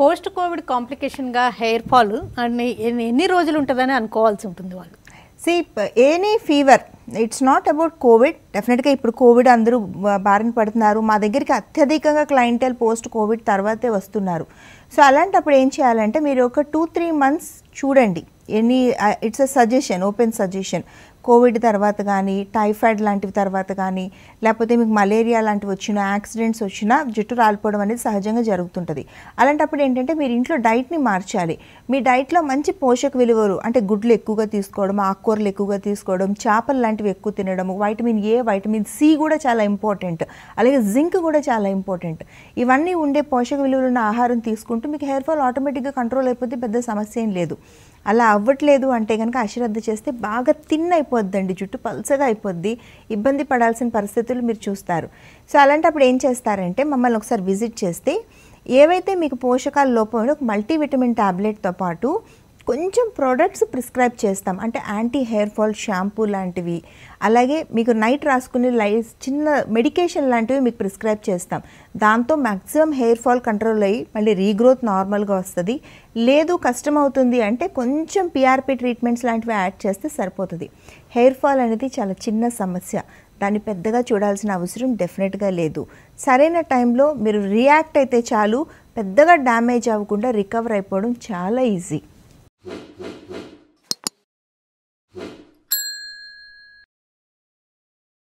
post covid కాంప్లికేషన్గా hair fall and ఎన్ని రోజులు ఉంటుందని అనుకోవాల్సి ఉంటుంది వాళ్ళు see any fever it's not about covid డెఫినెట్గా ఇప్పుడు కోవిడ్ అందరూ బారిన పడుతున్నారు మా దగ్గరికి అత్యధికంగా క్లయింటల్ పోస్ట్ కోవిడ్ తర్వాతే వస్తున్నారు సో అలాంటప్పుడు ఏం చేయాలంటే మీరు ఒక టూ త్రీ మంత్స్ చూడండి any it's a suggestion open suggestion covid తర్వాత కానీ టైఫాయిడ్ లాంటివి తర్వాత కానీ లేకపోతే మీకు మలేరియా లాంటివి వచ్చిన యాక్సిడెంట్స్ వచ్చినా జుట్టు రాలిపోవడం అనేది సహజంగా జరుగుతుంటుంది అలాంటప్పుడు ఏంటంటే మీరు ఇంట్లో డైట్ని మార్చాలి మీ డైట్లో మంచి పోషక విలువలు అంటే గుడ్లు ఎక్కువగా తీసుకోవడం ఆకుకూరలు ఎక్కువగా తీసుకోవడం చేపలు లాంటివి ఎక్కువ తినడం వైటమిన్ ఏ వైటమిన్ సి కూడా చాలా ఇంపార్టెంట్ అలాగే జింక్ కూడా చాలా ఇంపార్టెంట్ ఇవన్నీ ఉండే పోషక విలువలు ఉన్న ఆహారం తీసుకుంటూ మీకు హెయిర్ ఫాల్ ఆటోమేటిక్గా కంట్రోల్ అయిపోతే పెద్ద సమస్య ఏం లేదు అలా అవ్వట్లేదు అంటే కనుక అశ్రద్ధ చేస్తే బాగా తిన్న పోద్దండి జుట్టు పలుసగా అయిపోద్ది ఇబ్బంది పడాల్సిన పరిస్థితులు మీరు చూస్తారు సో అలాంటప్పుడు ఏం చేస్తారంటే మమ్మల్ని ఒకసారి విజిట్ చేస్తే ఏవైతే మీకు పోషకాల లోపమైన ఒక మల్టీవిటమిన్ టాబ్లెట్తో పాటు కొంచెం ప్రోడక్ట్స్ ప్రిస్క్రైబ్ చేస్తాం అంటే యాంటీ హెయిర్ ఫాల్ షాంపూ లాంటివి అలాగే మీకు నైట్ రాసుకునే లై చిన్న మెడికేషన్ లాంటివి మీకు ప్రిస్క్రైబ్ చేస్తాం దాంతో మ్యాక్సిమం హెయిర్ ఫాల్ కంట్రోల్ అయ్యి మళ్ళీ రీగ్రోత్ నార్మల్గా వస్తుంది లేదు కష్టం అవుతుంది అంటే కొంచెం పిఆర్పి ట్రీట్మెంట్స్ లాంటివి యాడ్ చేస్తే సరిపోతుంది హెయిర్ ఫాల్ అనేది చాలా చిన్న సమస్య దాన్ని పెద్దగా చూడాల్సిన అవసరం డెఫినెట్గా లేదు సరైన టైంలో మీరు రియాక్ట్ అయితే చాలు పెద్దగా డ్యామేజ్ అవ్వకుండా రికవర్ అయిపోవడం చాలా ఈజీ